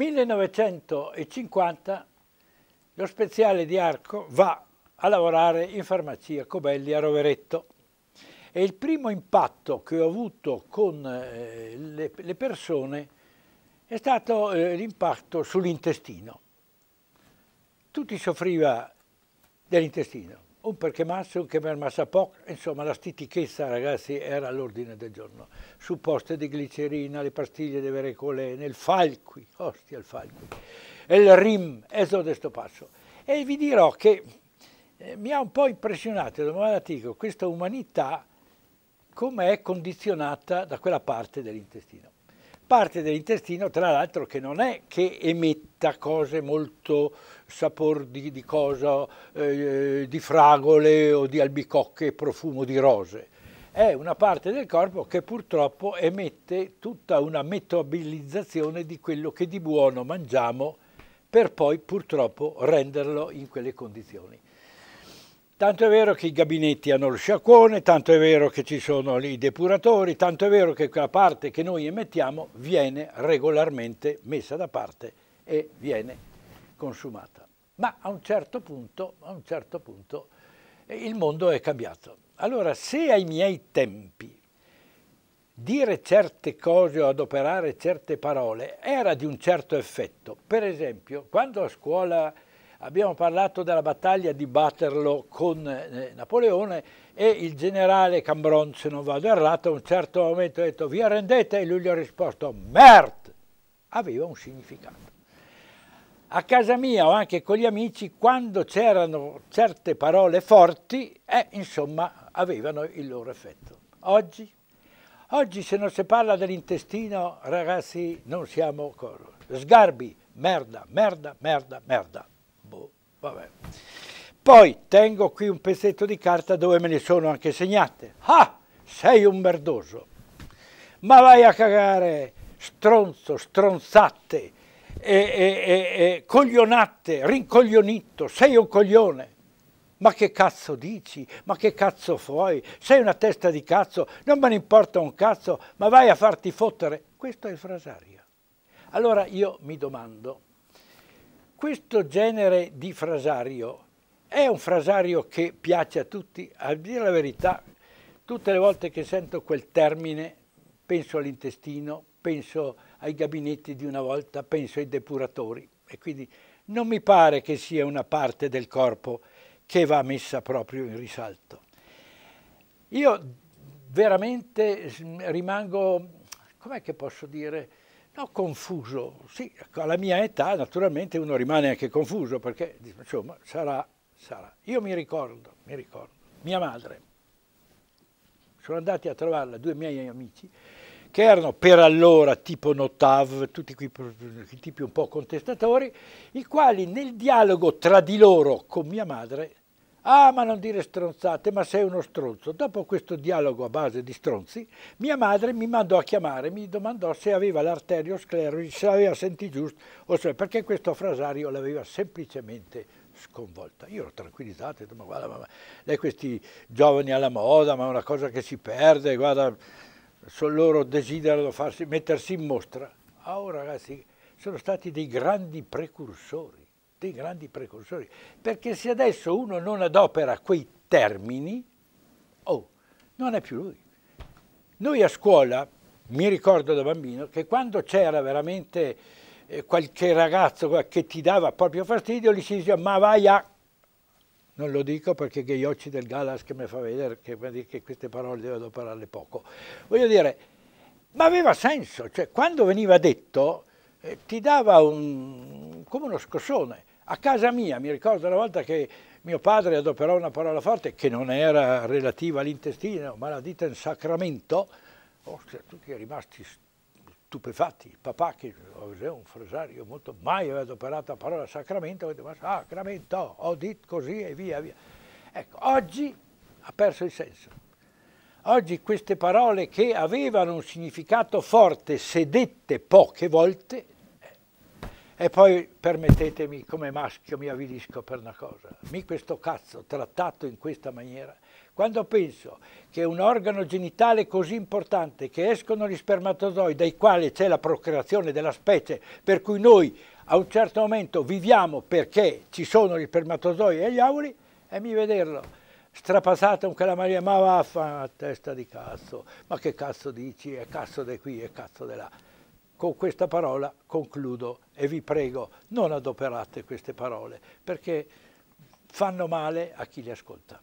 1950 lo speziale di Arco va a lavorare in farmacia Cobelli a Roveretto e il primo impatto che ho avuto con eh, le, le, persone è stato eh, l'impatto sull'intestino. Tutti soffriva dell'intestino un perché mazzo, un che per poco, insomma la stitichezza ragazzi era all'ordine del giorno. Supposte di glicerina, le pastiglie di verecolene, il falqui, ostia il falqui, il rim, esodo de sto passo. E vi dirò che eh, mi ha un po' impressionato, domani dico, questa umanità come è condizionata da quella parte dell'intestino parte dell'intestino, tra l'altro, che non è che emetta cose molto sapor di, di cosa, eh, di fragole o di albicocche, profumo di rose. È una parte del corpo che purtroppo emette tutta una metabolizzazione di quello che di buono mangiamo per poi purtroppo renderlo in quelle condizioni. Tanto è vero che i gabinetti hanno lo sciacquone, tanto è vero che ci sono i depuratori, tanto è vero che quella parte che noi emettiamo viene regolarmente messa da parte e viene consumata. Ma a un certo punto, a un certo punto eh, il mondo è cambiato. Allora, se ai miei tempi dire certe cose o adoperare certe parole era di un certo effetto, per esempio, quando a scuola Abbiamo parlato della battaglia di Batterlo con eh, Napoleone e il generale Cambron, se non vado errato, a un certo momento ha detto vi arrendete e lui gli ha risposto mert. Aveva un significato. A casa mia o anche con gli amici, quando c'erano certe parole forti, eh, insomma, avevano il loro effetto. Oggi? Oggi se non si parla dell'intestino, ragazzi, non siamo... Sgarbi, merda, merda, merda, merda. Vabbè. Poi tengo qui un pezzetto di carta dove me ne sono anche segnate. Ah, sei un merdoso. Ma vai a cagare, stronzo, stronzate, e, e, e, coglionate, rincoglionito, sei un coglione. Ma che cazzo dici? Ma che cazzo fai? Sei una testa di cazzo, non me ne importa un cazzo, ma vai a farti fottere. Questo è il frasario. Allora io mi domando, questo genere di frasario è un frasario che piace a tutti, a dire la verità, tutte le volte che sento quel termine penso all'intestino, penso ai gabinetti di una volta, penso ai depuratori e quindi non mi pare che sia una parte del corpo che va messa proprio in risalto. Io veramente mm, rimango, com'è che posso dire, No, confuso, sì, ecco, alla mia età naturalmente uno rimane anche confuso perché insomma sarà, sarà. Io mi ricordo, mi ricordo, mia madre, sono andati a trovarla due miei amici che erano per allora tipo Notav, tutti quei tipi un po' contestatori, i quali nel dialogo tra di loro con mia madre Ah, ma non dire stronzate, ma sei uno stronzo. Dopo questo dialogo a base di stronzi, mia madre mi mandò a chiamare, mi domandò se aveva l'arteriosclerosi, se l'aveva sentito giusto, o se, perché questo frasario l'aveva semplicemente sconvolta. Io l'ho tranquillizzato, ho detto, ma guarda, ma, lei questi giovani alla moda, ma è una cosa che si perde, guarda, loro desiderano farsi, mettersi in mostra. Ah, oh, ragazzi, sono stati dei grandi precursori dei grandi precursori. Perché se adesso uno non adopera quei termini, oh, non è più lui. Noi a scuola, mi ricordo da bambino, che quando c'era veramente eh, qualche ragazzo che ti dava proprio fastidio, gli si diceva ma vai a... Non lo dico perché Ghiaiocci del Galas che mi fa vedere che, che queste parole devo adoperarle poco. Voglio dire, ma aveva senso, cioè quando veniva detto eh, ti dava un, come uno scossone. A casa mia mi ricordo una volta che mio padre adoperò una parola forte che non era relativa all'intestino, ma la dita in sacramento, oh, tutti rimasti stupefatti, il papà che è un frasario molto, mai aveva adoperato la parola sacramento, avete detto sacramento, ho detto così e via via. Ecco, oggi ha perso il senso. Oggi queste parole che avevano un significato forte, se dette poche volte, e poi permettetemi, come maschio mi avvilisco per una cosa, mi questo cazzo trattato in questa maniera, quando penso che un organo genitale così importante che escono gli spermatozoi dai quali c'è la procreazione della specie, per cui noi a un certo momento viviamo perché ci sono gli spermatozoi e gli auri, e mi vederlo strapazzato un calamaria, ma vaffa, testa di cazzo, ma che cazzo dici, e cazzo di qui, e cazzo di là. Con questa parola concludo e vi prego non adoperate queste parole perché fanno male a chi le ascolta.